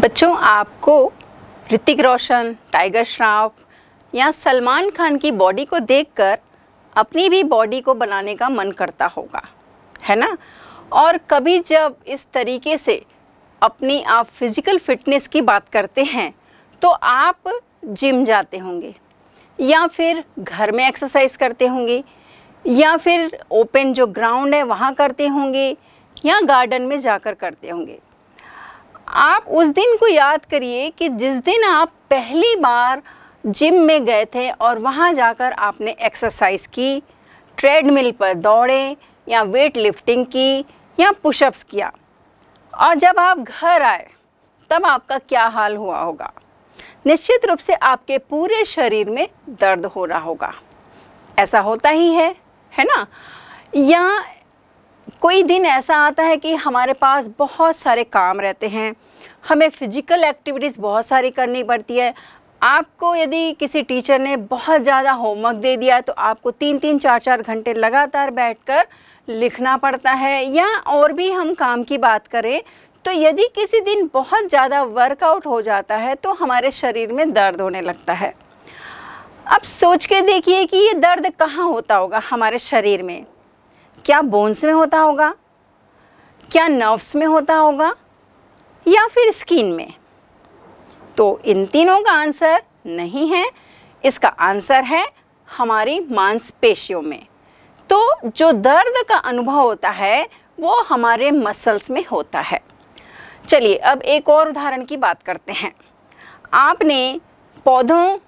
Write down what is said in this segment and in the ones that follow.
बच्चों आपको ऋतिक रोशन टाइगर श्रॉफ या सलमान खान की बॉडी को देखकर अपनी भी बॉडी को बनाने का मन करता होगा है ना और कभी जब इस तरीके से अपनी आप फिज़िकल फिटनेस की बात करते हैं तो आप जिम जाते होंगे या फिर घर में एक्सरसाइज करते होंगे या फिर ओपन जो ग्राउंड है वहाँ करते होंगे या गार्डन में जाकर करते होंगे आप उस दिन को याद करिए कि जिस दिन आप पहली बार जिम में गए थे और वहाँ जाकर आपने एक्सरसाइज की ट्रेडमिल पर दौड़े या वेट लिफ्टिंग की या पुशअप्स किया और जब आप घर आए तब आपका क्या हाल हुआ होगा निश्चित रूप से आपके पूरे शरीर में दर्द हो रहा होगा ऐसा होता ही है है ना या कोई दिन ऐसा आता है कि हमारे पास बहुत सारे काम रहते हैं हमें फिजिकल एक्टिविटीज़ बहुत सारी करनी पड़ती है आपको यदि किसी टीचर ने बहुत ज़्यादा होमवर्क दे दिया तो आपको तीन तीन चार चार घंटे लगातार बैठकर लिखना पड़ता है या और भी हम काम की बात करें तो यदि किसी दिन बहुत ज़्यादा वर्कआउट हो जाता है तो हमारे शरीर में दर्द होने लगता है अब सोच के देखिए कि ये दर्द कहाँ होता होगा हमारे शरीर में क्या बोन्स में होता होगा क्या नर्व्स में होता होगा या फिर स्किन में तो इन तीनों का आंसर नहीं है इसका आंसर है हमारी मांसपेशियों में तो जो दर्द का अनुभव होता है वो हमारे मसल्स में होता है चलिए अब एक और उदाहरण की बात करते हैं आपने पौधों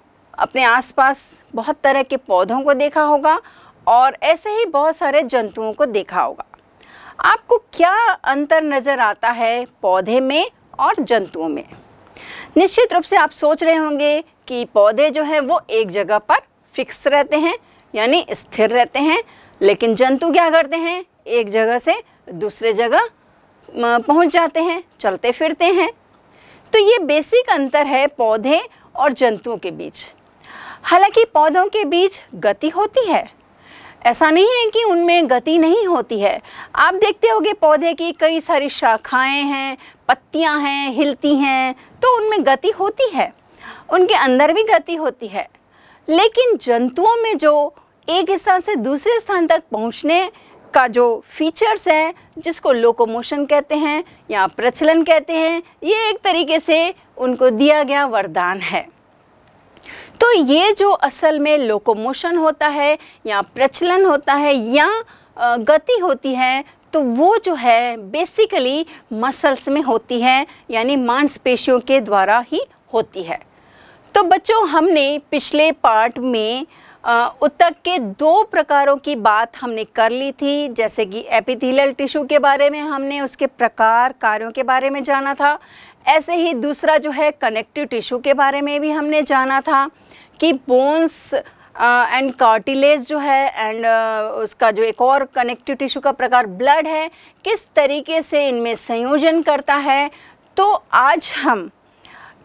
अपने आसपास बहुत तरह के पौधों को देखा होगा और ऐसे ही बहुत सारे जंतुओं को देखा होगा आपको क्या अंतर नज़र आता है पौधे में और जंतुओं में निश्चित रूप से आप सोच रहे होंगे कि पौधे जो हैं वो एक जगह पर फिक्स रहते हैं यानी स्थिर रहते हैं लेकिन जंतु क्या करते हैं एक जगह से दूसरे जगह पहुंच जाते हैं चलते फिरते हैं तो ये बेसिक अंतर है पौधे और जंतुओं के बीच हालांकि पौधों के बीच गति होती है ऐसा नहीं है कि उनमें गति नहीं होती है आप देखते होंगे पौधे की कई सारी शाखाएं हैं पत्तियां हैं हिलती हैं तो उनमें गति होती है उनके अंदर भी गति होती है लेकिन जंतुओं में जो एक स्थान से दूसरे स्थान तक पहुंचने का जो फीचर्स है जिसको लोकोमोशन कहते हैं या प्रचलन कहते हैं ये एक तरीके से उनको दिया गया वरदान है तो ये जो असल में लोकोमोशन होता है या प्रचलन होता है या गति होती है तो वो जो है बेसिकली मसल्स में होती है यानी मांसपेशियों के द्वारा ही होती है तो बच्चों हमने पिछले पार्ट में उत्तक के दो प्रकारों की बात हमने कर ली थी जैसे कि एपिथेलियल टिश्यू के बारे में हमने उसके प्रकार कार्यों के बारे में जाना था ऐसे ही दूसरा जो है कनेक्टिव टिश्यू के बारे में भी हमने जाना था कि बोन्स एंड कार्टिलेज जो है एंड uh, उसका जो एक और कनेक्टिव टिश्यू का प्रकार ब्लड है किस तरीके से इनमें संयोजन करता है तो आज हम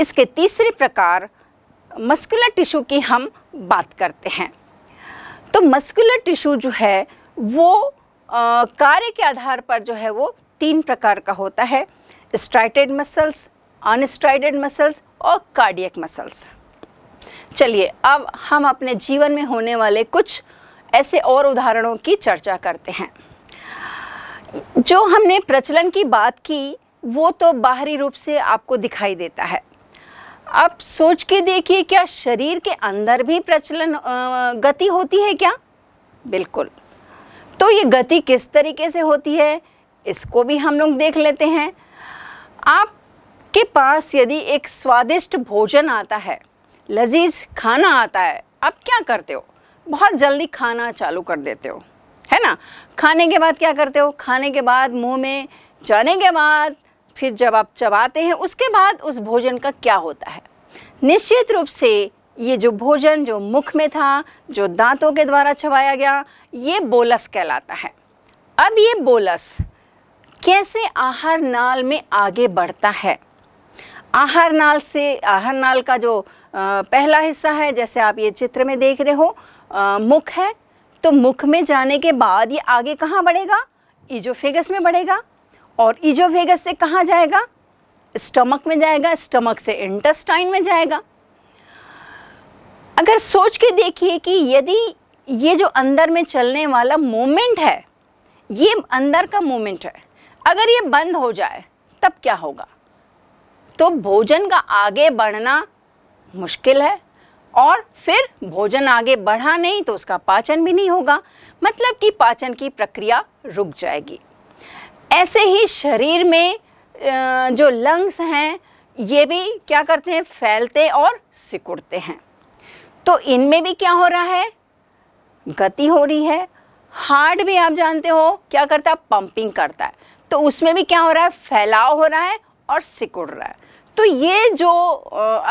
इसके तीसरे प्रकार मस्कुलर टिश्यू की हम बात करते हैं तो मस्कुलर टिश्यू जो है वो कार्य के आधार पर जो है वो तीन प्रकार का होता है स्ट्राइटेड मसल्स अनस्ट्राइटेड मसल्स और कार्डियक मसल्स चलिए अब हम अपने जीवन में होने वाले कुछ ऐसे और उदाहरणों की चर्चा करते हैं जो हमने प्रचलन की बात की वो तो बाहरी रूप से आपको दिखाई देता है आप सोच के देखिए क्या शरीर के अंदर भी प्रचलन गति होती है क्या बिल्कुल तो ये गति किस तरीके से होती है इसको भी हम लोग देख लेते हैं आपके पास यदि एक स्वादिष्ट भोजन आता है लजीज खाना आता है आप क्या करते हो बहुत जल्दी खाना चालू कर देते हो है ना खाने के बाद क्या करते हो खाने के बाद मुंह में जाने के बाद फिर जब आप चबाते हैं उसके बाद उस भोजन का क्या होता है निश्चित रूप से ये जो भोजन जो मुख में था जो दांतों के द्वारा चबाया गया ये बोलस कहलाता है अब ये बोलस कैसे आहार नाल में आगे बढ़ता है आहार नाल से आहार नाल का जो पहला हिस्सा है जैसे आप ये चित्र में देख रहे हो मुख है तो मुख में जाने के बाद ये आगे कहाँ बढ़ेगा इजोफेगस में बढ़ेगा और ईजोवेगस से कहाँ जाएगा स्टमक में जाएगा स्टमक से इंटेस्टाइन में जाएगा अगर सोच के देखिए कि यदि ये जो अंदर में चलने वाला मोमेंट है ये अंदर का मोमेंट है अगर ये बंद हो जाए तब क्या होगा तो भोजन का आगे बढ़ना मुश्किल है और फिर भोजन आगे बढ़ा नहीं तो उसका पाचन भी नहीं होगा मतलब कि पाचन की प्रक्रिया रुक जाएगी ऐसे ही शरीर में जो लंग्स हैं ये भी क्या करते हैं फैलते और सिकुड़ते हैं तो इनमें भी क्या हो रहा है गति हो रही है हार्ट भी आप जानते हो क्या करता है पंपिंग करता है तो उसमें भी क्या हो रहा है फैलाव हो रहा है और सिकुड़ रहा है तो ये जो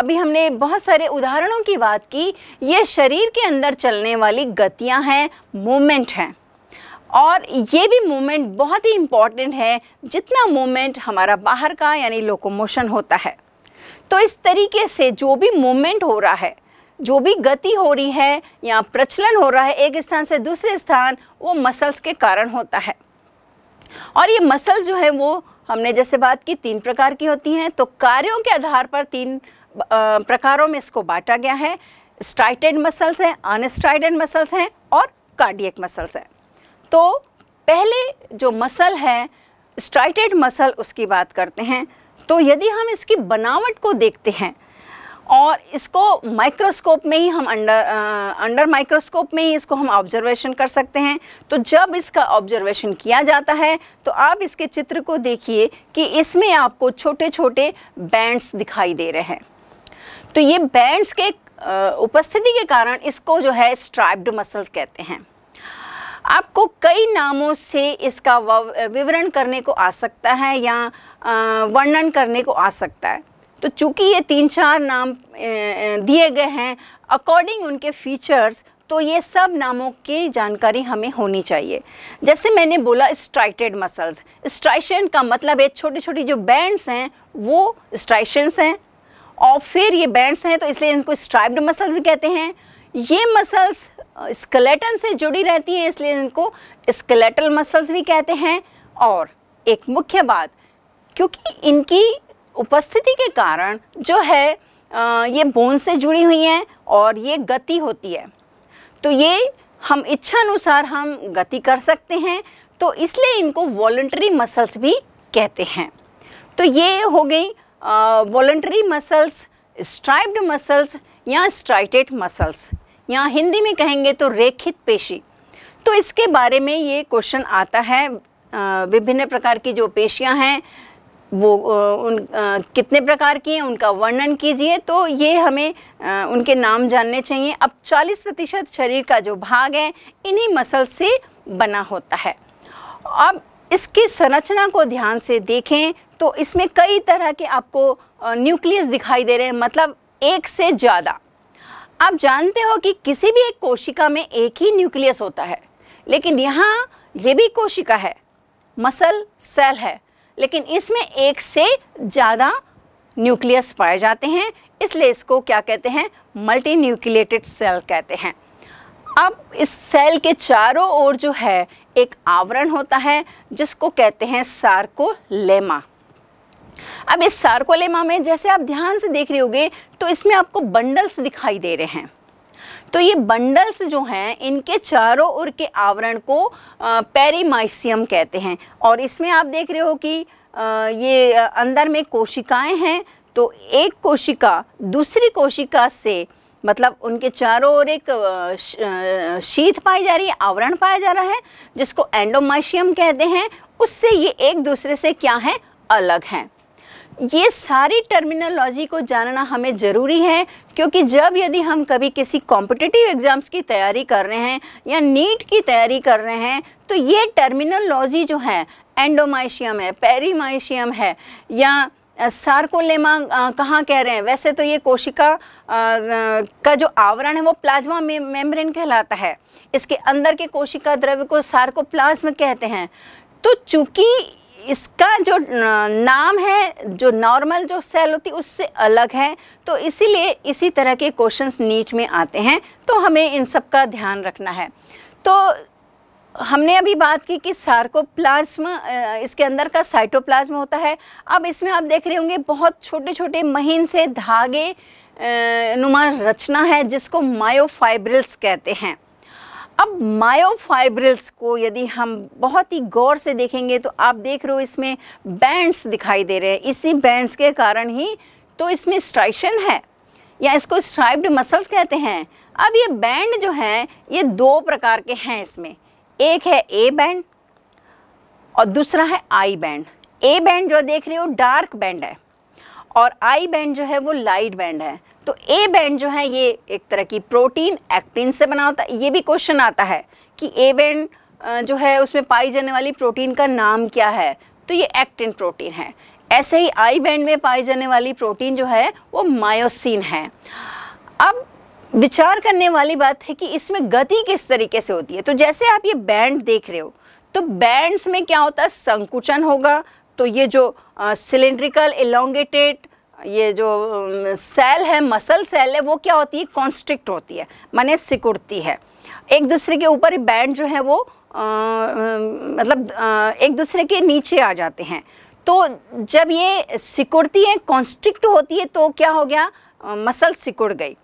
अभी हमने बहुत सारे उदाहरणों की बात की ये शरीर के अंदर चलने वाली गतियां हैं मूवमेंट हैं और ये भी मोमेंट बहुत ही इम्पॉर्टेंट है जितना मोमेंट हमारा बाहर का यानी लोकोमोशन होता है तो इस तरीके से जो भी मूवमेंट हो रहा है जो भी गति हो रही है या प्रचलन हो रहा है एक स्थान से दूसरे स्थान वो मसल्स के कारण होता है और ये मसल्स जो है वो हमने जैसे बात की तीन प्रकार की होती हैं तो कार्यों के आधार पर तीन प्रकारों में इसको बांटा गया है स्ट्राइटेड मसल्स हैं अनस्ट्राइटेड मसल्स हैं और कार्डियक मसल्स हैं तो पहले जो मसल है स्ट्राइटेड मसल उसकी बात करते हैं तो यदि हम इसकी बनावट को देखते हैं और इसको माइक्रोस्कोप में ही हम अंडर आ, अंडर माइक्रोस्कोप में ही इसको हम ऑब्जर्वेशन कर सकते हैं तो जब इसका ऑब्जर्वेशन किया जाता है तो आप इसके चित्र को देखिए कि इसमें आपको छोटे छोटे बैंड्स दिखाई दे रहे हैं तो ये बैंड्स के उपस्थिति के कारण इसको जो है स्ट्राइप्ड मसल कहते हैं आपको कई नामों से इसका विवरण करने को आ सकता है या वर्णन करने को आ सकता है तो चूंकि ये तीन चार नाम दिए गए हैं अकॉर्डिंग उनके फीचर्स तो ये सब नामों की जानकारी हमें होनी चाहिए जैसे मैंने बोला स्ट्राइटेड मसल्स स्ट्राइशन का मतलब है छोटी छोटी जो बैंड्स हैं वो स्ट्राइशंस हैं और फिर ये बैंड्स हैं तो इसलिए इनको स्ट्राइब्ड मसल्स भी कहते हैं ये मसल्स स्केलेटन से जुड़ी रहती हैं इसलिए इनको स्केलेटल मसल्स भी कहते हैं और एक मुख्य बात क्योंकि इनकी उपस्थिति के कारण जो है ये बोन से जुड़ी हुई हैं और ये गति होती है तो ये हम इच्छा अनुसार हम गति कर सकते हैं तो इसलिए इनको वॉल्ट्री मसल्स भी कहते हैं तो ये हो गई वॉलन्ट्री मसल्स स्ट्राइब्ड मसल्स या स्ट्राइटेड मसल्स या हिंदी में कहेंगे तो रेखित पेशी तो इसके बारे में ये क्वेश्चन आता है विभिन्न प्रकार की जो पेशियां हैं वो उन कितने प्रकार की हैं उनका वर्णन कीजिए तो ये हमें उनके नाम जानने चाहिए अब 40 प्रतिशत शरीर का जो भाग है इन्हीं मसल से बना होता है अब इसकी संरचना को ध्यान से देखें तो इसमें कई तरह के आपको न्यूक्लियस दिखाई दे रहे हैं मतलब एक से ज़्यादा आप जानते हो कि किसी भी एक कोशिका में एक ही न्यूक्लियस होता है लेकिन यहाँ ये भी कोशिका है मसल सेल है लेकिन इसमें एक से ज़्यादा न्यूक्लियस पाए जाते हैं इसलिए इसको क्या कहते हैं मल्टी न्यूक्लिएटेड सेल कहते हैं अब इस सेल के चारों ओर जो है एक आवरण होता है जिसको कहते हैं सार्कोलेमा अब इस सार्कोलेमा में जैसे आप ध्यान से देख रहे होंगे तो इसमें आपको बंडल्स दिखाई दे रहे हैं तो ये बंडल्स जो हैं इनके चारों ओर के आवरण को पेरीमाइसियम कहते हैं और इसमें आप देख रहे हो कि ये अंदर में कोशिकाएं हैं तो एक कोशिका दूसरी कोशिका से मतलब उनके चारों ओर एक शीत पाई जा रही है आवरण पाया जा रहा है जिसको एंडोमाइशियम कहते हैं उससे ये एक दूसरे से क्या है अलग हैं ये सारी टर्मिनोलॉजी को जानना हमें ज़रूरी है क्योंकि जब यदि हम कभी किसी कॉम्पिटिटिव एग्ज़ाम्स की तैयारी कर रहे हैं या नीट की तैयारी कर रहे हैं तो ये टर्मिनोलॉजी जो है एंडोमाइशियम है पेरीमाइशियम है या सार्कोलेमा कहाँ कह रहे हैं वैसे तो ये कोशिका आ, का जो आवरण है वो प्लाज्मा मेम्ब्रेन कहलाता है इसके अंदर के कोशिका द्रव्य को सार्कोप्लाज्म कहते हैं तो चूंकि इसका जो नाम है जो नॉर्मल जो सेल होती है उससे अलग है तो इसीलिए इसी तरह के क्वेश्चंस नीट में आते हैं तो हमें इन सब का ध्यान रखना है तो हमने अभी बात की कि सार्कोप्लाज्म इसके अंदर का साइटोप्लाज्म होता है अब इसमें आप देख रहे होंगे बहुत छोटे छोटे महीन से धागे नुमा रचना है जिसको मायोफाइब्रिल्स कहते हैं अब मायोफाइब्रिल्स को यदि हम बहुत ही गौर से देखेंगे तो आप देख रहे हो इसमें बैंड्स दिखाई दे रहे हैं इसी बैंड्स के कारण ही तो इसमें स्ट्राइशन है या इसको स्ट्राइब्ड मसल्स कहते हैं अब ये बैंड जो हैं ये दो प्रकार के हैं इसमें एक है ए बैंड और दूसरा है आई बैंड ए बैंड जो देख रहे हो डार्क बैंड है और आई बैंड जो है वो लाइट बैंड है तो ए बैंड जो है ये एक तरह की प्रोटीन एक्टिन से बना होता है ये भी क्वेश्चन आता है कि ए बैंड जो है उसमें पाई जाने वाली प्रोटीन का नाम क्या है तो ये एक्टिन प्रोटीन है ऐसे ही आई बैंड में पाई जाने वाली प्रोटीन जो है वो मायोसिन है अब विचार करने वाली बात है कि इसमें गति किस तरीके से होती है तो जैसे आप ये बैंड देख रहे हो तो बैंड्स में क्या होता है संकुचन होगा तो ये जो सिलेंड्रिकल एलोंगेटेड ये जो सेल है मसल सेल है वो क्या होती है कॉन्स्ट्रिक्ट होती है माने सिकुड़ती है एक दूसरे के ऊपर बैंड जो है वो आ, मतलब आ, एक दूसरे के नीचे आ जाते हैं तो जब ये सिकुड़ती है कॉन्स्ट्रिक्ट होती है तो क्या हो गया मसल सिकुड़ गई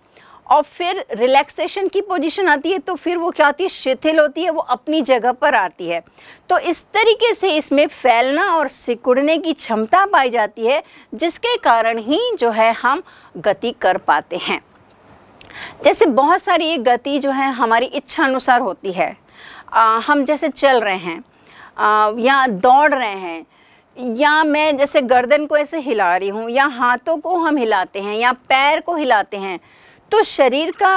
और फिर रिलैक्सेशन की पोजीशन आती है तो फिर वो क्या होती है शिथिल होती है वो अपनी जगह पर आती है तो इस तरीके से इसमें फैलना और सिकुड़ने की क्षमता पाई जाती है जिसके कारण ही जो है हम गति कर पाते हैं जैसे बहुत सारी ये गति जो है हमारी इच्छा अनुसार होती है आ, हम जैसे चल रहे हैं आ, या दौड़ रहे हैं या मैं जैसे गर्दन को ऐसे हिला रही हूँ या हाथों को हम हिलाते हैं या पैर को हिलाते हैं तो शरीर का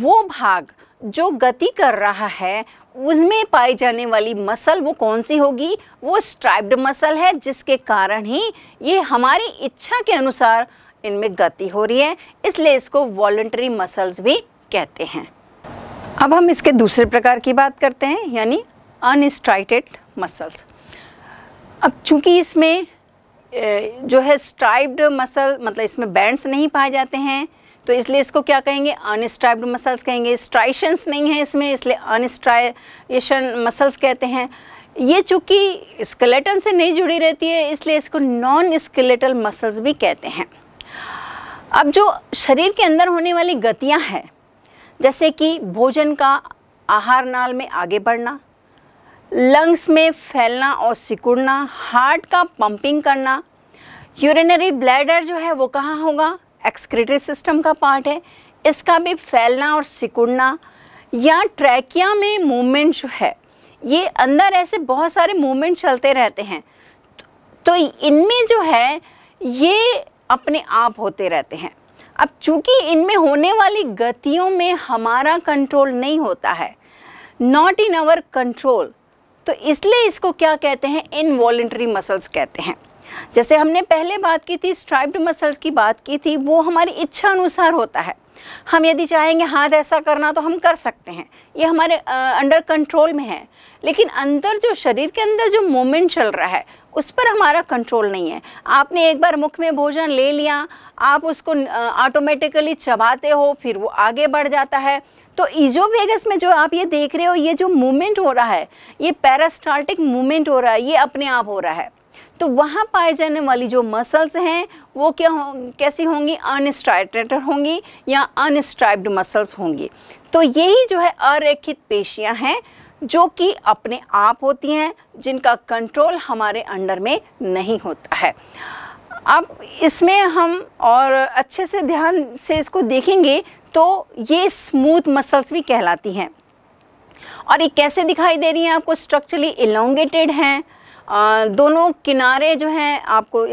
वो भाग जो गति कर रहा है उसमें पाई जाने वाली मसल वो कौन सी होगी वो स्ट्राइब्ड मसल है जिसके कारण ही ये हमारी इच्छा के अनुसार इनमें गति हो रही है इसलिए इसको वॉलेंट्री मसल्स भी कहते हैं अब हम इसके दूसरे प्रकार की बात करते हैं यानी अनस्ट्राइटेड मसल्स अब चूंकि इसमें जो है स्ट्राइब्ड मसल मतलब इसमें बैंड्स नहीं पाए जाते हैं तो इसलिए इसको क्या कहेंगे अनस्ट्राइब्ड मसल्स कहेंगे स्ट्राइशंस नहीं है इसमें इसलिए अनस्ट्राइशन मसल्स कहते हैं ये चूँकि स्केलेटन से नहीं जुड़ी रहती है इसलिए इसको नॉन स्केलेटल मसल्स भी कहते हैं अब जो शरीर के अंदर होने वाली गतियाँ हैं जैसे कि भोजन का आहार नाल में आगे बढ़ना लंग्स में फैलना और सिकुड़ना हार्ट का पंपिंग करना यूरिनरी ब्लैडर जो है वो कहाँ होगा एक्सक्रेटरी सिस्टम का पार्ट है इसका भी फैलना और सिकुड़ना या ट्रैकिया में मूवमेंट जो है ये अंदर ऐसे बहुत सारे मूवमेंट चलते रहते हैं तो इनमें जो है ये अपने आप होते रहते हैं अब चूंकि इनमें होने वाली गतियों में हमारा कंट्रोल नहीं होता है नॉट इन आवर कंट्रोल तो इसलिए इसको क्या कहते हैं वॉलेंट्री मसल्स कहते हैं जैसे हमने पहले बात की थी स्ट्राइप्ड मसल्स की बात की थी वो हमारी इच्छा अनुसार होता है हम यदि चाहेंगे हाथ ऐसा करना तो हम कर सकते हैं ये हमारे अंडर कंट्रोल में है लेकिन अंदर जो शरीर के अंदर जो मूवमेंट चल रहा है उस पर हमारा कंट्रोल नहीं है आपने एक बार मुख में भोजन ले लिया आप उसको ऑटोमेटिकली चबाते हो फिर वो आगे बढ़ जाता है तो ईजो वेगस में जो आप ये देख रहे हो ये जो मूवमेंट हो रहा है ये पैरास्टाल्टिक मूवमेंट हो रहा है ये अपने आप हो रहा है तो वहाँ पाए जाने वाली जो मसल्स हैं वो क्या हो कैसी होंगी अनस्ट्राइटेड होंगी या अनस्ट्राइब्ड मसल्स होंगी तो यही जो है अरेखित पेशियाँ हैं जो कि अपने आप होती हैं जिनका कंट्रोल हमारे अंडर में नहीं होता है अब इसमें हम और अच्छे से ध्यान से इसको देखेंगे तो ये स्मूथ मसल्स भी कहलाती हैं और ये कैसे दिखाई दे रही हैं आपको स्ट्रक्चरली इलोंगेटेड हैं दोनों किनारे जो हैं आपको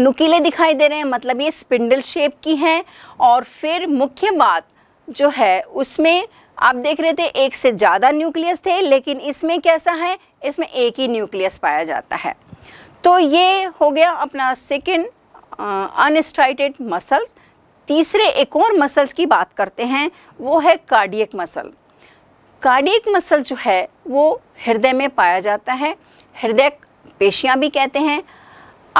नुकीले दिखाई दे रहे हैं मतलब ये स्पिंडल शेप की हैं और फिर मुख्य बात जो है उसमें आप देख रहे थे एक से ज़्यादा न्यूक्लियस थे लेकिन इसमें कैसा है इसमें एक ही न्यूक्लियस पाया जाता है तो ये हो गया अपना सेकेंड अनस्ट्राइटेड मसल्स तीसरे एक और मसल्स की बात करते हैं वो है कार्डियक मसल कार्डियक मसल जो है वो हृदय में पाया जाता है हृदय पेशियाँ भी कहते हैं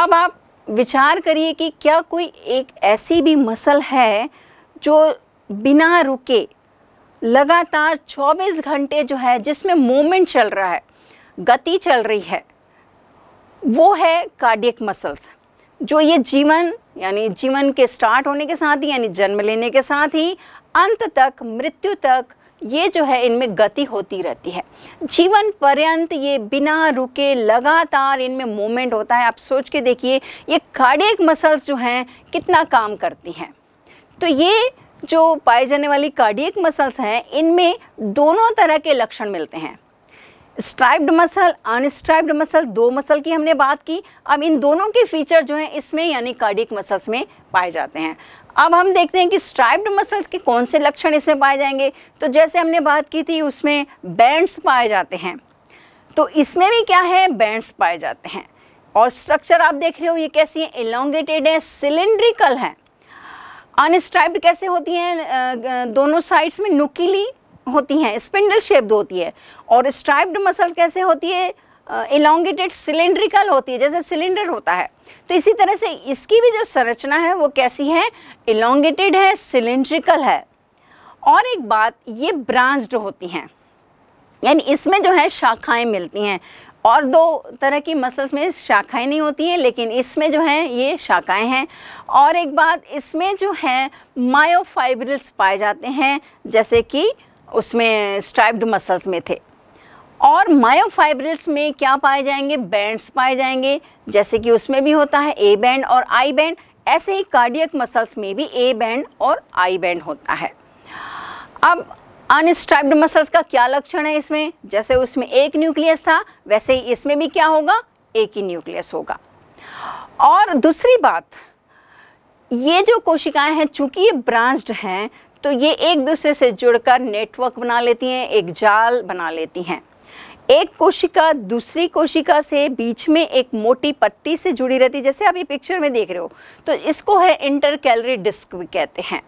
अब आप विचार करिए कि क्या कोई एक ऐसी भी मसल है जो बिना रुके लगातार 24 घंटे जो है जिसमें मूवमेंट चल रहा है गति चल रही है वो है कार्डियक मसल्स जो ये जीवन यानी जीवन के स्टार्ट होने के साथ ही यानी जन्म लेने के साथ ही अंत तक मृत्यु तक ये जो है इनमें गति होती रहती है जीवन पर्यंत ये बिना रुके लगातार इनमें मूवमेंट होता है आप सोच के देखिए ये कार्डियक मसल्स जो हैं कितना काम करती हैं तो ये जो पाए जाने वाली कार्डियक मसल्स हैं इनमें दोनों तरह के लक्षण मिलते हैं स्ट्राइप्ड मसल अनस्ट्राइप्ड मसल दो मसल की हमने बात की अब इन दोनों के फीचर जो हैं इसमें यानी कार्डिक मसल्स में पाए जाते हैं अब हम देखते हैं कि स्ट्राइप्ड मसल्स के कौन से लक्षण इसमें पाए जाएंगे तो जैसे हमने बात की थी उसमें बैंड्स पाए जाते हैं तो इसमें भी क्या है बैंड्स पाए जाते हैं और स्ट्रक्चर आप देख रहे हो ये कैसी है एलोंगेटेड है सिलेंड्रिकल है अनस्ट्राइप्ड कैसे होती हैं दोनों साइड्स में नुकीली होती हैं स्पिंडल शेप्ड होती है और स्ट्राइप्ड मसल कैसे होती है एलोंगेटेड सिलेंड्रिकल होती है जैसे सिलेंडर होता है तो इसी तरह से इसकी भी जो संरचना है वो कैसी है एलोंगेटेड है सिलेंड्रिकल है और एक बात ये ब्रांच्ड होती हैं यानी इसमें जो है शाखाएं मिलती हैं और दो तरह की मसल्स में शाखाएं नहीं होती हैं लेकिन इसमें जो है ये शाखाएं हैं और एक बात इसमें जो है मायोफाइब्रिल्स पाए जाते हैं जैसे कि उसमें स्ट्राइप्ड मसल्स में थे और मायोफाइब्रिल्स में क्या पाए जाएंगे बैंड्स पाए जाएंगे जैसे कि उसमें भी होता है ए बैंड और आई बैंड ऐसे ही कार्डियक मसल्स में भी ए बैंड और आई बैंड होता है अब अनस्ट्राइब्ड मसल्स का क्या लक्षण है इसमें जैसे उसमें एक न्यूक्लियस था वैसे ही इसमें भी क्या होगा एक ही न्यूक्लियस होगा और दूसरी बात ये जो कोशिकाएं हैं चूंकि ये ब्रांच्ड हैं तो ये एक दूसरे से जुड़कर नेटवर्क बना लेती हैं एक जाल बना लेती हैं एक कोशिका दूसरी कोशिका से बीच में एक मोटी पत्ती से जुड़ी रहती है जैसे आप ये पिक्चर में देख रहे हो तो इसको है इंटर कैलरी डिस्क भी कहते हैं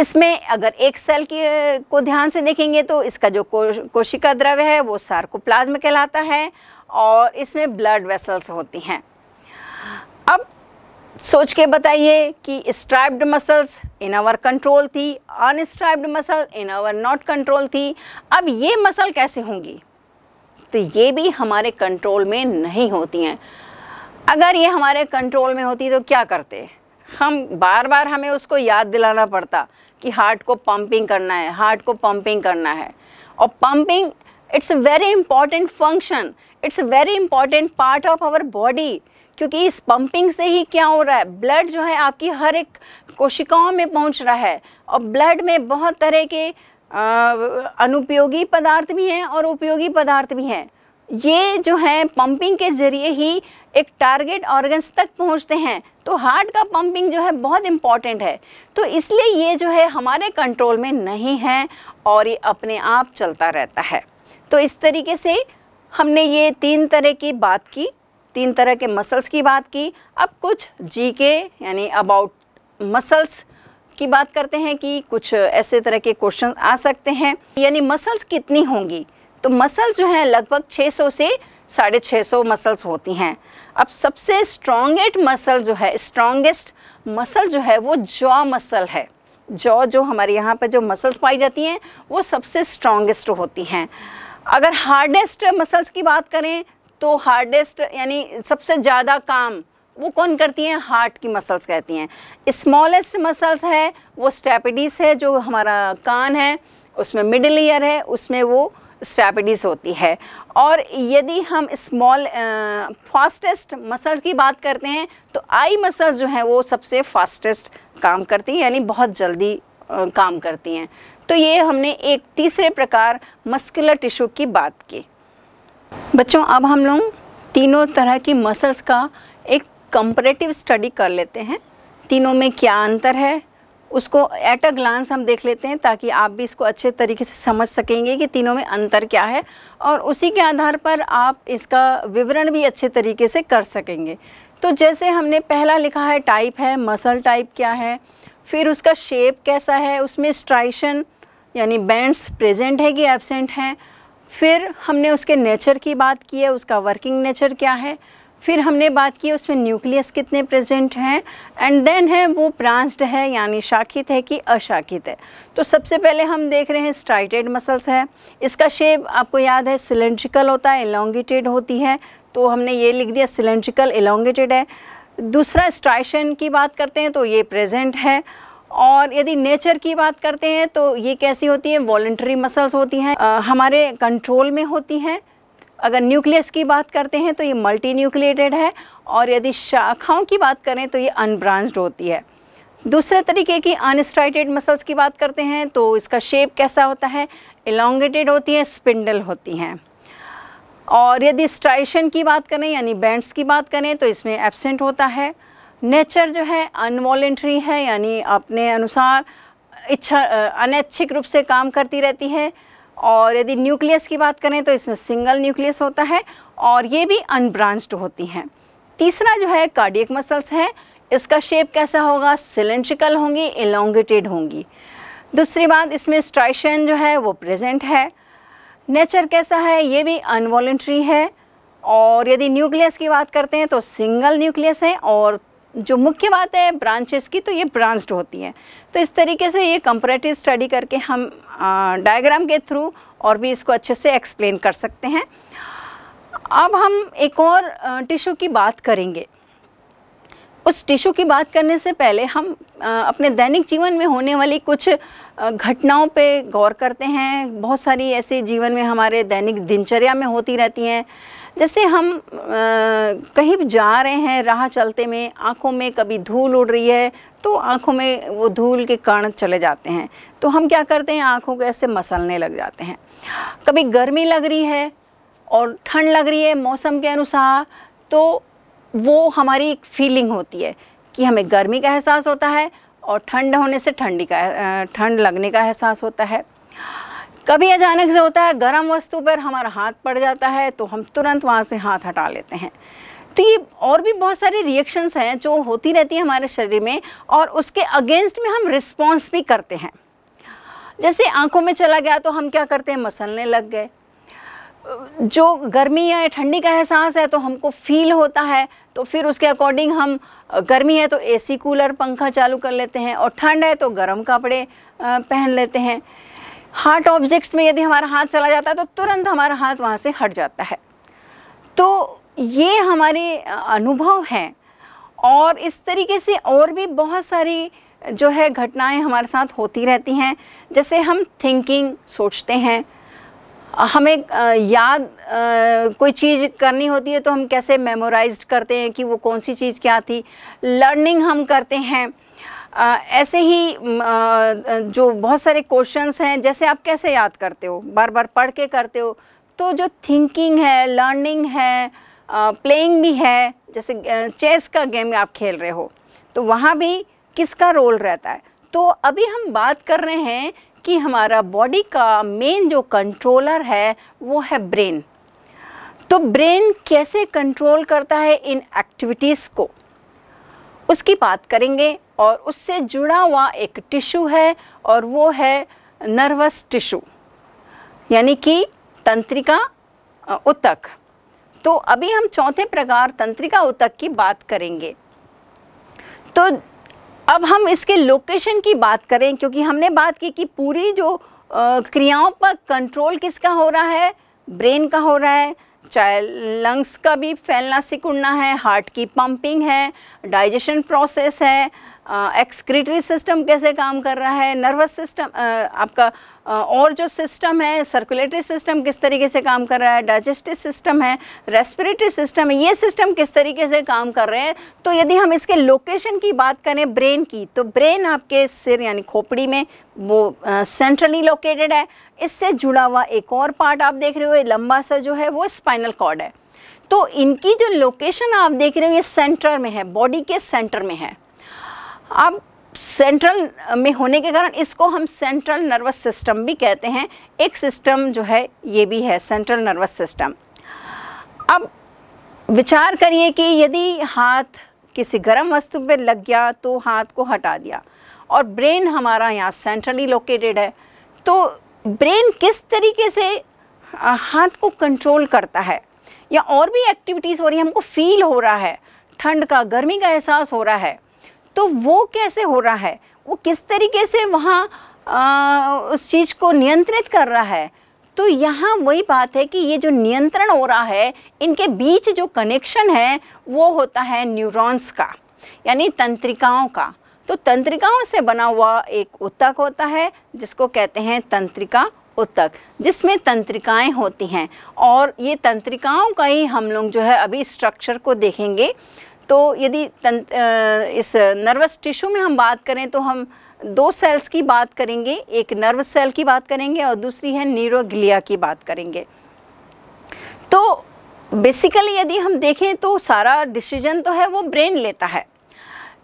इसमें अगर एक सेल की को ध्यान से देखेंगे तो इसका जो कोशिका द्रव्य है वो सार्कोप्लाज्म कहलाता है और इसमें ब्लड वेसल्स होती हैं अब सोच के बताइए कि striped muscles in our control थी unstriped muscle in our not control थी अब ये मसल कैसे होंगी तो ये भी हमारे कंट्रोल में नहीं होती हैं अगर ये हमारे कंट्रोल में होती तो क्या करते हम बार बार हमें उसको याद दिलाना पड़ता कि हार्ट को पंपिंग करना है हार्ट को पंपिंग करना है और pumping it's a very important function it's a very important part of our body क्योंकि इस पंपिंग से ही क्या हो रहा है ब्लड जो है आपकी हर एक कोशिकाओं में पहुंच रहा है और ब्लड में बहुत तरह के अनुपयोगी पदार्थ भी हैं और उपयोगी पदार्थ भी हैं ये जो है पंपिंग के ज़रिए ही एक टारगेट ऑर्गन्स तक पहुंचते हैं तो हार्ट का पंपिंग जो है बहुत इम्पॉर्टेंट है तो इसलिए ये जो है हमारे कंट्रोल में नहीं है और ये अपने आप चलता रहता है तो इस तरीके से हमने ये तीन तरह की बात की तीन तरह के मसल्स की बात की अब कुछ जी के यानी अबाउट मसल्स की बात करते हैं कि कुछ ऐसे तरह के क्वेश्चन आ सकते हैं यानी मसल्स कितनी होंगी तो मसल्स जो हैं लगभग 600 से साढ़े छः सौ मसल्स होती हैं अब सबसे स्ट्रॉन्गेस्ट मसल जो है स्ट्रॉन्गेस्ट मसल जो है वो जॉ मसल है जॉ जो हमारे यहाँ पर जो मसल्स पाई जाती हैं वो सबसे स्ट्रॉन्गेस्ट होती हैं अगर हार्डेस्ट मसल्स की बात करें तो हार्डेस्ट यानी सबसे ज़्यादा काम वो कौन करती हैं हार्ट की मसल्स कहती हैं स्मॉलेस्ट मसल्स है वो स्ट्रैपिडीज है जो हमारा कान है उसमें मिडिल ईयर है उसमें वो स्ट्रैपिडीज होती है और यदि हम स्मॉल फास्टेस्ट मसल्स की बात करते हैं तो आई मसल्स जो हैं वो सबसे फास्टेस्ट काम करती हैं यानी बहुत जल्दी आ, काम करती हैं तो ये हमने एक तीसरे प्रकार मस्कुलर टिश्यू की बात की बच्चों अब हम लोग तीनों तरह की मसल्स का एक कंपरेटिव स्टडी कर लेते हैं तीनों में क्या अंतर है उसको एट अ ग्लांस हम देख लेते हैं ताकि आप भी इसको अच्छे तरीके से समझ सकेंगे कि तीनों में अंतर क्या है और उसी के आधार पर आप इसका विवरण भी अच्छे तरीके से कर सकेंगे तो जैसे हमने पहला लिखा है टाइप है मसल टाइप क्या है फिर उसका शेप कैसा है उसमें स्ट्राइशन यानी बैंड्स प्रेजेंट है कि एबसेंट हैं फिर हमने उसके नेचर की बात की है उसका वर्किंग नेचर क्या है फिर हमने बात की उसमें न्यूक्लियस कितने प्रेजेंट हैं एंड देन है वो ब्रांच्ड है यानी शाखित है कि अशाखित है तो सबसे पहले हम देख रहे हैं स्ट्राइटेड मसल्स है इसका शेप आपको याद है सिलेंड्रिकल होता है एलोंगेटेड होती है तो हमने ये लिख दिया सिलेंड्रिकल एलोंगेटेड है दूसरा स्ट्राइशन की बात करते हैं तो ये प्रेजेंट है और यदि नेचर की बात करते हैं तो ये कैसी होती है वॉल्ट्री मसल्स होती हैं हमारे कंट्रोल में होती हैं अगर न्यूक्लियस की बात करते हैं तो ये मल्टी न्यूक्लिएटेड है और यदि शाखाओं की बात करें तो ये अनब्रांच्ड होती है दूसरे तरीके की अनस्ट्राइटेड मसल्स की बात करते हैं तो इसका शेप कैसा होता है एलोंगेटेड होती है स्पिंडल होती हैं और यदि स्ट्राइशन की बात करें यानी बैंड्स की बात करें तो इसमें एबसेंट होता है नेचर जो है अनवॉलेंट्री है यानी अपने अनुसार इच्छा अनैच्छिक रूप से काम करती रहती है और यदि न्यूक्लियस की बात करें तो इसमें सिंगल न्यूक्लियस होता है और ये भी अनब्रांच्ड होती हैं तीसरा जो है कार्डियक मसल्स है इसका शेप कैसा होगा सिलेंड्रिकल होंगी एलोंगेटेड होंगी दूसरी बात इसमें स्ट्राइशन जो है वो प्रेजेंट है नेचर कैसा है ये भी अनवॉलेंट्री है और यदि न्यूक्लियस की बात करते हैं तो सिंगल न्यूक्लियस है और जो मुख्य बात है ब्रांचेस की तो ये ब्रांच्ड होती हैं तो इस तरीके से ये कंपरेटिव स्टडी करके हम डायग्राम के थ्रू और भी इसको अच्छे से एक्सप्लेन कर सकते हैं अब हम एक और टिश्यू की बात करेंगे उस टिश्यू की बात करने से पहले हम अपने दैनिक जीवन में होने वाली कुछ घटनाओं पे गौर करते हैं बहुत सारी ऐसे जीवन में हमारे दैनिक दिनचर्या में होती रहती हैं जैसे हम आ, कहीं भी जा रहे हैं राह चलते में आँखों में कभी धूल उड़ रही है तो आँखों में वो धूल के कण चले जाते हैं तो हम क्या करते हैं आँखों को ऐसे मसलने लग जाते हैं कभी गर्मी लग रही है और ठंड लग रही है मौसम के अनुसार तो वो हमारी एक फीलिंग होती है कि हमें गर्मी का एहसास होता है और ठंड होने से ठंडी का ठंड लगने का एहसास होता है कभी अचानक से होता है गर्म वस्तु पर हमारा हाथ पड़ जाता है तो हम तुरंत वहाँ से हाथ हटा लेते हैं तो ये और भी बहुत सारी रिएक्शंस हैं जो होती रहती है हमारे शरीर में और उसके अगेंस्ट में हम रिस्पॉन्स भी करते हैं जैसे आंखों में चला गया तो हम क्या करते हैं मसलने लग गए जो गर्मी या ठंडी का एहसास है तो हमको फील होता है तो फिर उसके अकॉर्डिंग हम गर्मी है तो एसी कूलर पंखा चालू कर लेते हैं और ठंड है तो गर्म कपड़े पहन लेते हैं हार्ट ऑब्जेक्ट्स में यदि हमारा हाथ चला जाता है तो तुरंत हमारा हाथ वहाँ से हट जाता है तो ये हमारे अनुभव हैं और इस तरीके से और भी बहुत सारी जो है घटनाएं हमारे साथ होती रहती हैं जैसे हम थिंकिंग सोचते हैं हमें याद कोई चीज़ करनी होती है तो हम कैसे मेमोराइज करते हैं कि वो कौन सी चीज़ क्या थी लर्निंग हम करते हैं आ, ऐसे ही आ, जो बहुत सारे क्वेश्चंस हैं जैसे आप कैसे याद करते हो बार बार पढ़ के करते हो तो जो थिंकिंग है लर्निंग है प्लेइंग भी है जैसे चेस का गेम आप खेल रहे हो तो वहाँ भी किसका रोल रहता है तो अभी हम बात कर रहे हैं कि हमारा बॉडी का मेन जो कंट्रोलर है वो है ब्रेन तो ब्रेन कैसे कंट्रोल करता है इन एक्टिविटीज़ को उसकी बात करेंगे और उससे जुड़ा हुआ एक टिश्यू है और वो है नर्वस टिश्यू यानी कि तंत्रिका उतक तो अभी हम चौथे प्रकार तंत्रिका उतक की बात करेंगे तो अब हम इसके लोकेशन की बात करें क्योंकि हमने बात की कि पूरी जो क्रियाओं पर कंट्रोल किसका हो रहा है ब्रेन का हो रहा है चाहे लंग्स का भी फैलना सिकुड़ना है हार्ट की पंपिंग है डाइजेशन प्रोसेस है एक्सक्रीटरी सिस्टम कैसे काम कर रहा है नर्वस सिस्टम आपका और जो सिस्टम है सर्कुलेटरी सिस्टम किस तरीके से काम कर रहा है डाइजेस्टिव सिस्टम है रेस्पिरेटरी सिस्टम है ये सिस्टम किस तरीके से काम कर रहे हैं तो यदि हम इसके लोकेशन की बात करें ब्रेन की तो ब्रेन आपके सिर यानी खोपड़ी में वो सेंट्रली लोकेटेड है इससे जुड़ा हुआ एक और पार्ट आप देख रहे हो लंबा सा जो है वो स्पाइनल कॉर्ड है तो इनकी जो लोकेशन आप देख रहे हो ये सेंटर में है बॉडी के सेंटर में है अब सेंट्रल में होने के कारण इसको हम सेंट्रल नर्वस सिस्टम भी कहते हैं एक सिस्टम जो है ये भी है सेंट्रल नर्वस सिस्टम अब विचार करिए कि यदि हाथ किसी गर्म वस्तु पर लग गया तो हाथ को हटा दिया और ब्रेन हमारा यहाँ सेंट्रली लोकेटेड है तो ब्रेन किस तरीके से हाथ को कंट्रोल करता है या और भी एक्टिविटीज़ हो रही है हमको फील हो रहा है ठंड का गर्मी का एहसास हो रहा है तो वो कैसे हो रहा है वो किस तरीके से वहाँ उस चीज़ को नियंत्रित कर रहा है तो यहाँ वही बात है कि ये जो नियंत्रण हो रहा है इनके बीच जो कनेक्शन है वो होता है न्यूरॉन्स का यानी तंत्रिकाओं का तो तंत्रिकाओं से बना हुआ एक उत्तक होता है जिसको कहते हैं तंत्रिका उत्तक जिसमें तंत्रिकाएं होती हैं और ये तंत्रिकाओं का ही हम लोग जो है अभी स्ट्रक्चर को देखेंगे तो यदि इस नर्वस टिश्यू में हम बात करें तो हम दो सेल्स की बात करेंगे एक नर्व सेल की बात करेंगे और दूसरी है न्यूरोग्लिया की बात करेंगे तो बेसिकली यदि हम देखें तो सारा डिसीजन तो है वो ब्रेन लेता है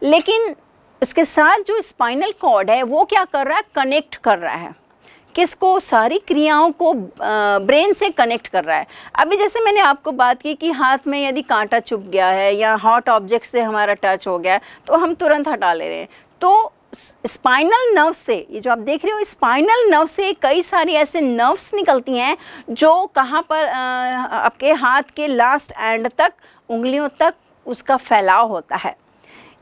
लेकिन उसके साथ जो स्पाइनल कॉर्ड है वो क्या कर रहा है कनेक्ट कर रहा है किसको सारी क्रियाओं को ब्रेन से कनेक्ट कर रहा है अभी जैसे मैंने आपको बात की कि हाथ में यदि कांटा चुप गया है या हॉट ऑब्जेक्ट से हमारा टच हो गया है तो हम तुरंत हटा ले रहे हैं तो स्पाइनल नर्व से ये जो आप देख रहे हो स्पाइनल नर्व से कई सारी ऐसे नर्व्स निकलती हैं जो कहाँ पर आपके हाथ के लास्ट एंड तक उंगलियों तक उसका फैलाव होता है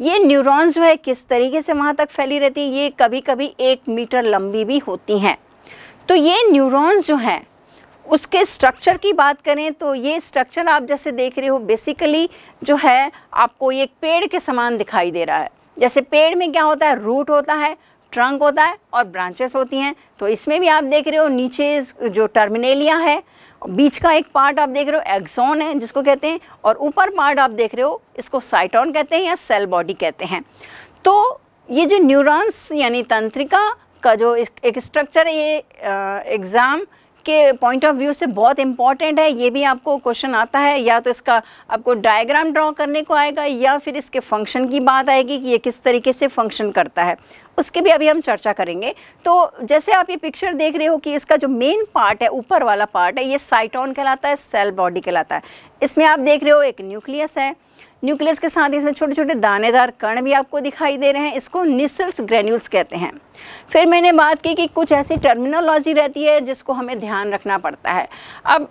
ये न्यूरॉन्स जो है किस तरीके से वहाँ तक फैली रहती है ये कभी कभी एक मीटर लंबी भी होती हैं तो ये न्यूरॉन्स जो हैं उसके स्ट्रक्चर की बात करें तो ये स्ट्रक्चर आप जैसे देख रहे हो बेसिकली जो है आपको ये पेड़ के समान दिखाई दे रहा है जैसे पेड़ में क्या होता है रूट होता है ट्रंक होता है और ब्रांचेस होती हैं तो इसमें भी आप देख रहे हो नीचे जो टर्मिनेलिया है बीच का एक पार्ट आप देख रहे हो एग्जॉन है जिसको कहते हैं और ऊपर पार्ट आप देख रहे हो इसको साइटॉन कहते हैं या सेल बॉडी कहते हैं तो ये जो न्यूरॉन्स यानी तंत्रिका का जो एक स्ट्रक्चर है ये एग्ज़ाम के पॉइंट ऑफ व्यू से बहुत इंपॉर्टेंट है ये भी आपको क्वेश्चन आता है या तो इसका आपको डायग्राम ड्रॉ करने को आएगा या फिर इसके फंक्शन की बात आएगी कि ये किस तरीके से फंक्शन करता है उसकी भी अभी हम चर्चा करेंगे तो जैसे आप ये पिक्चर देख रहे हो कि इसका जो मेन पार्ट है ऊपर वाला पार्ट है ये साइटॉन कहलाता है सेल बॉडी कहलाता है इसमें आप देख रहे हो एक न्यूक्लियस है न्यूक्लियस के साथ इसमें छोटे छोटे दानेदार कण भी आपको दिखाई दे रहे हैं इसको निसल्स ग्रेन्यूल्स कहते हैं फिर मैंने बात की कि कुछ ऐसी टर्मिनोलॉजी रहती है जिसको हमें ध्यान रखना पड़ता है अब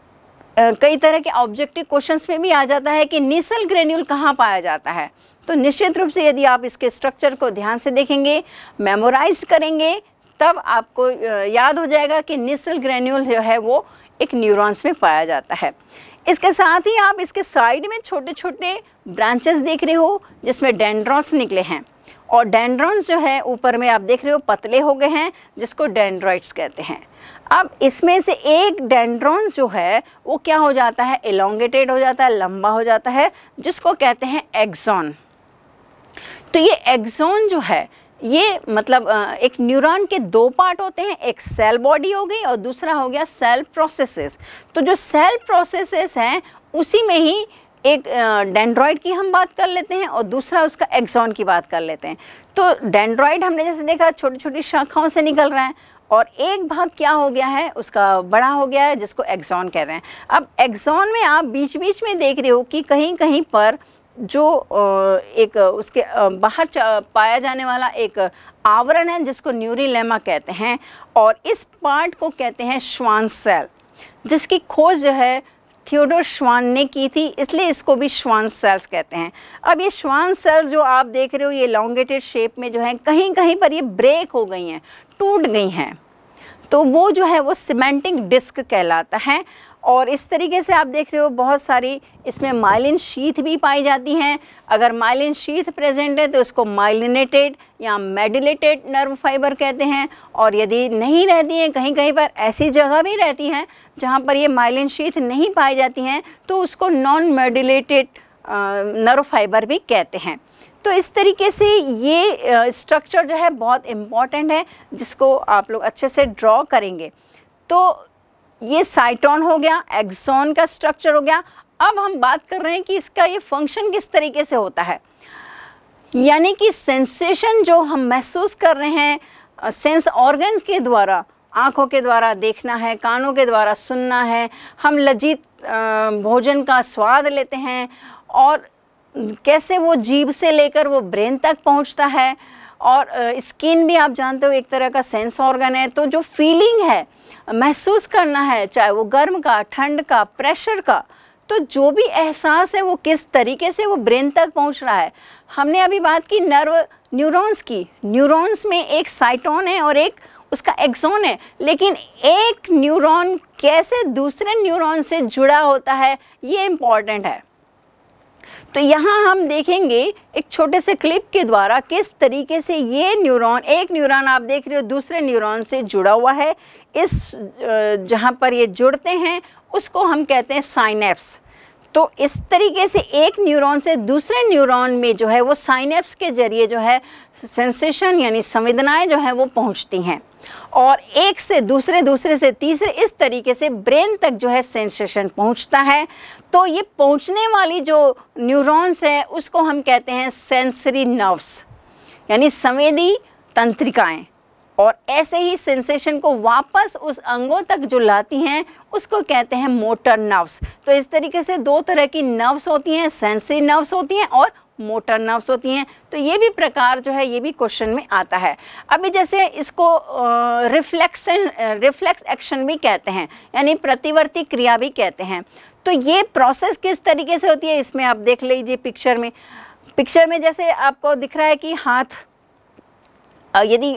कई तरह के ऑब्जेक्टिव क्वेश्चंस में भी आ जाता है कि निसल ग्रेन्यूल कहाँ पाया जाता है तो निश्चित रूप से यदि आप इसके स्ट्रक्चर को ध्यान से देखेंगे मेमोराइज करेंगे तब आपको याद हो जाएगा कि निसल ग्रेन्यूल जो है वो एक न्यूरॉन्स में पाया जाता है इसके साथ ही आप इसके साइड में छोटे छोटे ब्रांचेस देख रहे हो जिसमें डेंड्रॉन्स निकले हैं और डेंड्रॉन्स जो है ऊपर में आप देख रहे हो पतले हो गए हैं जिसको डेंड्रॉइड्स कहते हैं अब इसमें से एक डेंड्रॉन्स जो है वो क्या हो जाता है एलोंगेटेड हो जाता है लंबा हो जाता है जिसको कहते हैं एग्जॉन तो ये एग्जॉन जो है ये मतलब एक न्यूरॉन के दो पार्ट होते हैं एक सेल बॉडी हो गई और दूसरा हो गया सेल प्रोसेसेस तो जो सेल प्रोसेसेस हैं उसी में ही एक डेंड्रॉइड की हम बात कर लेते हैं और दूसरा उसका एग्जॉन की बात कर लेते हैं तो डेंड्रॉइड हमने जैसे देखा छोटी छोटी शाखाओं से निकल रहा है और एक भाग क्या हो गया है उसका बड़ा हो गया है जिसको एग्जॉन कह रहे हैं अब एग्जॉन में आप बीच बीच में देख रहे हो कि कहीं कहीं पर जो एक उसके बाहर पाया जाने वाला एक आवरण है जिसको न्यूरीलेमा कहते हैं और इस पार्ट को कहते हैं श्वान सेल जिसकी खोज जो है थियोडोर श्वान ने की थी इसलिए इसको भी श्वान सेल्स कहते हैं अब ये श्वान सेल्स जो आप देख रहे हो ये लॉन्गेटेड शेप में जो है कहीं कहीं पर ये ब्रेक हो गई हैं टूट गई हैं तो वो जो है वो सीमेंटिंग डिस्क कहलाता है और इस तरीके से आप देख रहे हो बहुत सारी इसमें माइलिन शीथ भी पाई जाती हैं अगर माइलिन शीथ प्रेजेंट है तो इसको माइलिनेटेड या मेडिलेटेड नर्व फाइबर कहते हैं और यदि नहीं रहती हैं कहीं कहीं पर ऐसी जगह भी रहती हैं जहाँ पर ये माइलिन शीथ नहीं पाई जाती हैं तो उसको नॉन मेडिलेटेड नर्व फाइबर भी कहते हैं तो इस तरीके से ये स्ट्रक्चर जो है बहुत इम्पॉर्टेंट है जिसको आप लोग अच्छे से ड्रॉ करेंगे तो ये साइटॉन हो गया एक्सॉन का स्ट्रक्चर हो गया अब हम बात कर रहे हैं कि इसका ये फंक्शन किस तरीके से होता है यानी कि सेंसेशन जो हम महसूस कर रहे हैं सेंस ऑर्गन के द्वारा आँखों के द्वारा देखना है कानों के द्वारा सुनना है हम लजीत भोजन का स्वाद लेते हैं और कैसे वो जीभ से लेकर वो ब्रेन तक पहुंचता है और स्किन भी आप जानते हो एक तरह का सेंस ऑर्गन है तो जो फीलिंग है महसूस करना है चाहे वो गर्म का ठंड का प्रेशर का तो जो भी एहसास है वो किस तरीके से वो ब्रेन तक पहुंच रहा है हमने अभी बात की नर्व न्यूरॉन्स की न्यूरॉन्स में एक साइटोन है और एक उसका एक्सोन है लेकिन एक न्यूरॉन कैसे दूसरे न्यूरॉन से जुड़ा होता है ये इम्पॉर्टेंट है तो यहाँ हम देखेंगे एक छोटे से क्लिप के द्वारा किस तरीके से ये न्यूरॉन एक न्यूरॉन आप देख रहे हो दूसरे न्यूरॉन से जुड़ा हुआ है इस जहाँ पर ये जुड़ते हैं उसको हम कहते हैं साइनेप्स तो इस तरीके से एक न्यूरॉन से दूसरे न्यूरॉन में जो है वो साइनेप्स के जरिए जो है सेंसेशन यानी संवेदनाएं जो है वो पहुंचती हैं और एक से दूसरे दूसरे से तीसरे इस तरीके से ब्रेन तक जो है सेंसेशन पहुंचता है तो ये पहुंचने वाली जो न्यूरॉन्स है उसको हम कहते हैं सेंसरी नर्व्स यानी संवेदी तंत्रिकाएं और ऐसे ही सेंसेशन को वापस उस अंगों तक जो लाती हैं उसको कहते हैं मोटर नर्व्स तो इस तरीके से दो तरह की नर्व्स होती हैं सेंसरी नर्व्स होती हैं और मोटर नर्व्स होती हैं तो ये भी प्रकार जो है ये भी क्वेश्चन में आता है अभी जैसे इसको रिफ्लेक्शन रिफ्लेक्स एक्शन भी कहते हैं यानी प्रतिवर्ती क्रिया भी कहते हैं तो ये प्रोसेस किस तरीके से होती है इसमें आप देख लीजिए पिक्चर में पिक्चर में जैसे आपको दिख रहा है कि हाथ यदि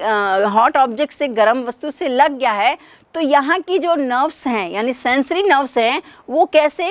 हॉट ऑब्जेक्ट से गर्म वस्तु से लग गया है तो यहाँ की जो नर्व्स हैं यानी सेंसरी नर्व्स हैं वो कैसे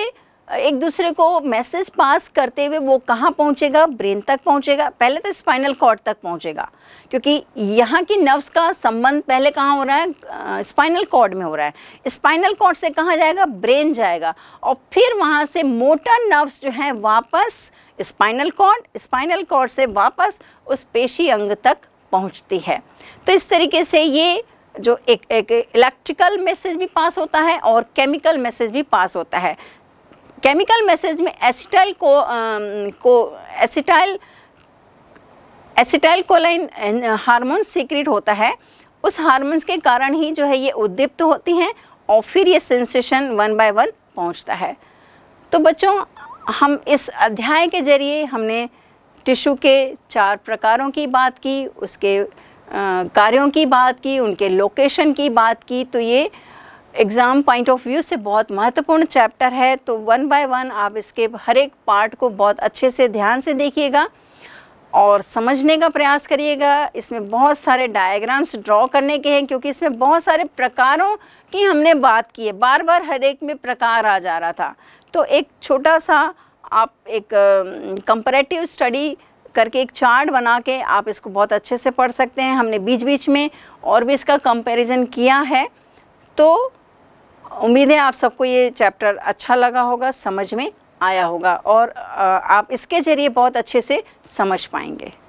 एक दूसरे को मैसेज पास करते हुए वो कहाँ पहुँचेगा ब्रेन तक पहुँचेगा पहले तो स्पाइनल कॉर्ड तक पहुँचेगा क्योंकि यहाँ की नर्व्स का संबंध पहले कहाँ हो रहा है स्पाइनल कॉर्ड में हो रहा है स्पाइनल कॉर्ड से कहाँ जाएगा ब्रेन जाएगा और फिर वहाँ से मोटर नर्व्स जो है वापस स्पाइनल कॉर्ड स्पाइनल कॉर्ड से वापस उस पेशी अंग तक पहुँचती है तो इस तरीके से ये जो एक एक इलेक्ट्रिकल मैसेज भी पास होता है और केमिकल मैसेज भी पास होता है केमिकल मैसेज में एसिटाइल को आ, को acetyl acetylcholine hormone secrete होता है उस हार्मोन्स के कारण ही जो है ये उद्दीप्त होती हैं और फिर ये सेंसेशन वन बाय वन पहुंचता है तो बच्चों हम इस अध्याय के जरिए हमने टिशू के चार प्रकारों की बात की उसके कार्यों की बात की उनके लोकेशन की बात की तो ये एग्ज़ाम पॉइंट ऑफ व्यू से बहुत महत्वपूर्ण चैप्टर है तो वन बाय वन आप इसके हर एक पार्ट को बहुत अच्छे से ध्यान से देखिएगा और समझने का प्रयास करिएगा इसमें बहुत सारे डायग्राम्स ड्रॉ करने के हैं क्योंकि इसमें बहुत सारे प्रकारों की हमने बात की है बार बार हर एक में प्रकार आ जा रहा था तो एक छोटा सा आप एक कंपरेटिव uh, स्टडी करके एक चार्ट बना के आप इसको बहुत अच्छे से पढ़ सकते हैं हमने बीच बीच में और भी इसका कंपैरिजन किया है तो उम्मीद है आप सबको ये चैप्टर अच्छा लगा होगा समझ में आया होगा और आप इसके ज़रिए बहुत अच्छे से समझ पाएंगे